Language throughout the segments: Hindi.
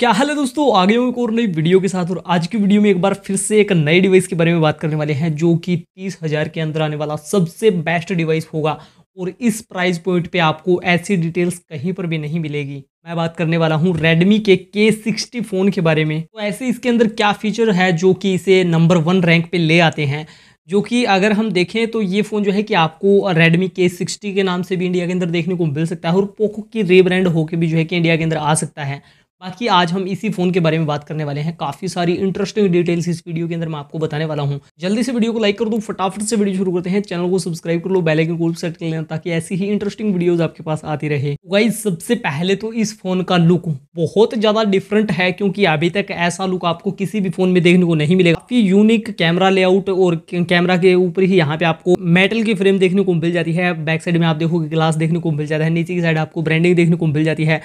क्या हाल है दोस्तों आगे हूँ एक और नई वीडियो के साथ और आज की वीडियो में एक बार फिर से एक नए डिवाइस के बारे में बात करने वाले हैं जो कि तीस हज़ार के अंदर आने वाला सबसे बेस्ट डिवाइस होगा और इस प्राइस पॉइंट पे आपको ऐसी डिटेल्स कहीं पर भी नहीं मिलेगी मैं बात करने वाला हूँ रेडमी के के सिक्सटी फ़ोन के बारे में तो ऐसे इसके अंदर क्या फीचर है जो कि इसे नंबर वन रैंक पर ले आते हैं जो कि अगर हम देखें तो ये फ़ोन जो है कि आपको रेडमी के सिक्सटी के नाम से भी इंडिया के अंदर देखने को मिल सकता है और पोको की ब्रांड होकर भी जो है कि इंडिया के अंदर आ सकता है बाकी आज हम इसी फ़ोन के बारे में बात करने वाले हैं काफ़ी सारी इंटरेस्टिंग डिटेल्स इस वीडियो के अंदर मैं आपको बताने वाला हूँ जल्दी से वीडियो को लाइक कर दो फटाफट से वीडियो शुरू करते हैं चैनल को सब्सक्राइब कर लो बेल आइकन को सेट कर लेना ताकि ऐसी ही इंटरेस्टिंग वीडियोस आपके पास आती रहे गाइज तो सबसे पहले तो इस फ़ोन का लुक बहुत ज़्यादा डिफरेंट है क्योंकि अभी तक ऐसा लुक आपको किसी भी फ़ोन में देखने को नहीं मिलेगा काफ़ी यूनिक कैमरा लेआउट और कैमरा के ऊपर ही यहाँ पे आपको मेटल की फ्रेम देखने को मिल जाती है बैक साइड में आप देखोगे ग्लास देखने को मिल जाता है नीचे की साइड आपको ब्रांडिंग देखने को मिल जाती है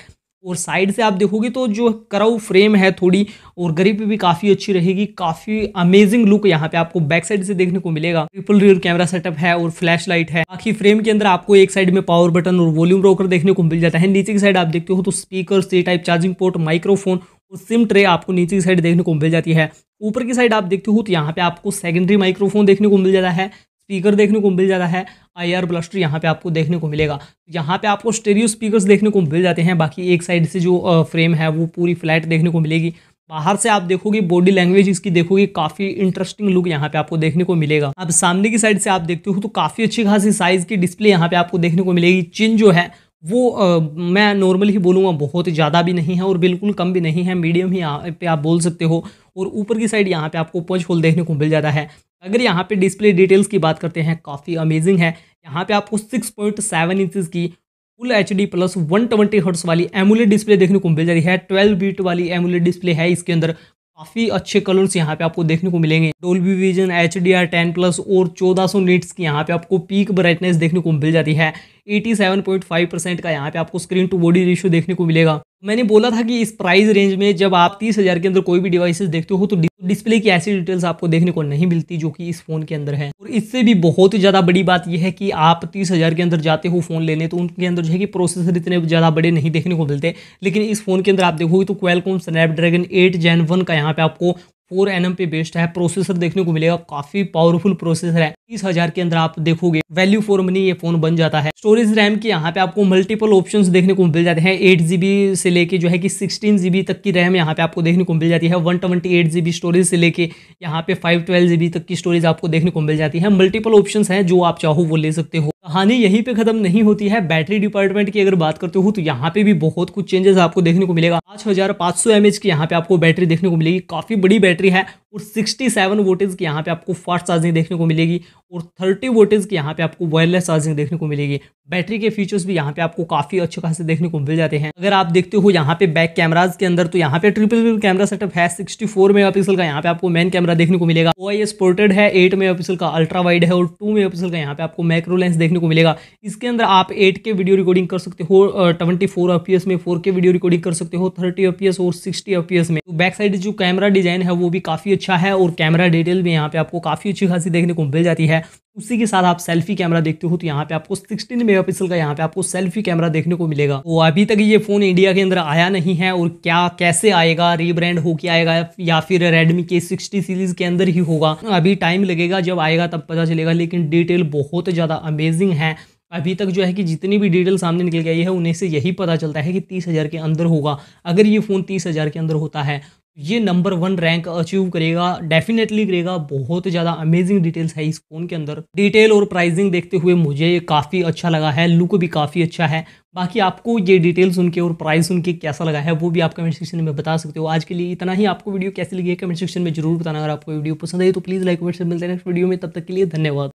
और साइड से आप देखोगे तो जो कराऊ फ्रेम है थोड़ी और गरी भी काफ़ी अच्छी रहेगी काफ़ी अमेजिंग लुक यहाँ पे आपको बैक साइड से देखने को मिलेगा ट्रिपल रियर कैमरा सेटअप है और फ्लैश लाइट है बाकी फ्रेम के अंदर आपको एक साइड में पावर बटन और वॉल्यूम रोकर देखने को मिल जाता है नीचे की साइड आप देखते हो तो speaker C type charging port microphone और सिम ट्रे आपको नीचे की साइड देखने को मिल जाती है ऊपर की साइड आप देखते हो तो यहाँ पे आपको सेकेंडरी माइक्रोफोन देखने को मिल जाता है स्पीकर देखने को मिल जाता है आई आर ब्लस्टर यहाँ पे आपको देखने को मिलेगा यहाँ पे आपको स्टेरियो स्पीकर्स देखने को मिल जाते हैं बाकी एक साइड से जो फ्रेम है वो पूरी फ्लैट देखने को मिलेगी बाहर से आप देखोगे बॉडी लैंग्वेज इसकी देखोगे काफ़ी इंटरेस्टिंग लुक यहाँ पे आपको देखने को मिलेगा अब सामने की साइड से आप देखते हो तो काफ़ी अच्छी खासी साइज़ की डिस्प्ले यहाँ पे आपको देखने को मिलेगी चिन जो है वो आ, मैं नॉर्मल ही बोलूँगा बहुत ज़्यादा भी नहीं है और बिल्कुल कम भी नहीं है मीडियम ही यहाँ पे आप बोल सकते हो और ऊपर की साइड यहाँ पे आपको पंच होल देखने को मिल जाता है अगर यहाँ पे डिस्प्ले डिटेल्स की बात करते हैं काफ़ी अमेजिंग है यहाँ पे आपको 6.7 पॉइंट की full H D plus one twenty hertz वाली एमुलेट डिस्प्ले देखने को मिल जा रही है 12 बीट वाली एमुलेट डिस्प्ले है इसके अंदर काफ़ी अच्छे कलर्स यहाँ पे आपको देखने को मिलेंगे Dolby vision H D R ten plus और चौदह सौ नीट्स की यहाँ पे आपको पीक ब्राइटनेस देखने को मिल जाती है 87.5 परसेंट का यहाँ पे आपको स्क्रीन टू बॉडी रेशियो देखने को मिलेगा मैंने बोला था कि इस प्राइस रेंज में जब आप तीस हज़ार के अंदर कोई भी डिवाइसेस देखते हो तो डिस्प्ले की ऐसी डिटेल्स आपको देखने को नहीं मिलती जो कि इस फ़ोन के अंदर है और इससे भी बहुत ही ज़्यादा बड़ी बात यह है कि आप तीस हज़ार के अंदर जाते हो फ़ोन लेने तो उनके अंदर जो है कि प्रोसेसर इतने ज़्यादा बड़े नहीं देखने को मिलते लेकिन इस फ़ोन के अंदर आप देखोगे तो Qualcomm Snapdragon eight gen one का यहाँ पर आपको फोर एन पे बेस्ड है प्रोसेसर देखने को मिलेगा काफी पावरफुल प्रोसेसर है तीस हजार के अंदर आप देखोगे वैल्यू फॉर मनी ये फोन बन जाता है स्टोरेज रैम की यहाँ पे आपको मल्टीपल ऑप्शंस देखने को मिल जाते हैं एट जीबी से लेके जो है कि सिक्सटीन जीबी तक की रैम यहाँ पे आपको देखने को मिल जाती है वन ट्वेंटी एट स्टोरेज से लेके यहाँ पे फाइव ट्वेल्व जीबी तक की स्टोरेज आपको देखने को मिल जाती है मल्टीपल ऑप्शन है जो आप चाहो वो ले सकते हो कहानी यहीं पे ख़त्म नहीं होती है बैटरी डिपार्टमेंट की अगर बात करते हो तो यहाँ पे भी बहुत कुछ चेंजेस आपको देखने को मिलेगा पाँच हज़ार पाँच सौ एम एच की यहाँ पे आपको बैटरी देखने को मिलेगी काफ़ी बड़ी बैटरी है और 67 सेवन वोटेज की यहाँ पे आपको फास्ट चार्जिंग देखने को मिलेगी और 30 वोटेज की यहाँ पे आपको वायरलेस चार्जिंग देखने को मिलेगी बैटरी के फीचर्स भी यहाँ पे आपको काफ़ी अच्छे खासे देखने को मिल जाते हैं अगर आप देखते हो यहाँ पे बैक कैमराज के अंदर तो यहाँ पे ट्रिपल कैमरा सेटअप है सिक्सटी मेगा पिक्सल का यहाँ पे आपको मेन कैमरा देखने को मिलेगा ओ आई पोर्टेड है एट मेगापिक्सल का अल्ट्रा वाइड है और टू मेगापिक्सल का यहाँ पे आपको माइक्रो लेंस देखने को मिलेगा इसके अंदर आप के वीडियो रिकॉर्डिंग कर सकते हो ट्वेंटी फोर में के वीडियो रिकॉर्डिंग कर सकते हो थर्टी एफ और सिक्सटी एफ में बैक तो साइड जो कैमरा डिजाइन है वो भी काफ़ी अच्छा है और कैमरा डिटेल भी यहाँ पे आपको काफ़ी अच्छी खासी देखने को मिल जाती है उसी के साथ आप सेल्फी कैमरा देखते हो तो यहाँ पे आपको 16 मेगापिक्सल का यहाँ पे आपको सेल्फी कैमरा देखने को मिलेगा वो तो अभी तक ये फ़ोन इंडिया के अंदर आया नहीं है और क्या कैसे आएगा रीब्रांड होके आएगा या फिर रेडमी के 60 सीरीज़ के अंदर ही होगा अभी टाइम लगेगा जब आएगा तब पता चलेगा लेकिन डिटेल बहुत ज़्यादा अमेजिंग है अभी तक जो है कि जितनी भी डिटेल सामने निकल गई है उन्हें से यही पता चलता है कि तीस हज़ार के अंदर होगा अगर ये फ़ोन तीस हज़ार के अंदर होता है ये नंबर वन रैंक अचीव करेगा डेफिनेटली करेगा बहुत ज़्यादा अमेजिंग डिटेल्स है इस फ़ोन के अंदर डिटेल और प्राइसिंग देखते हुए मुझे ये काफ़ी अच्छा लगा है लुक भी काफ़ी अच्छा है बाकी आपको ये डिटेल्स उनके और प्राइस उनके कैसा लगा है वो भी आप कमेंट सेक्शन में बता सकते हो आज के लिए इतना ही आपको वीडियो कैसी लगी है कमेंट सेक्शन में जरूर बताना अगर आपको वीडियो पसंद आई तो प्लीज़ लाइक वर्ष मिलते हैं नेक्स्ट वीडियो में तब तक के लिए धन्यवाद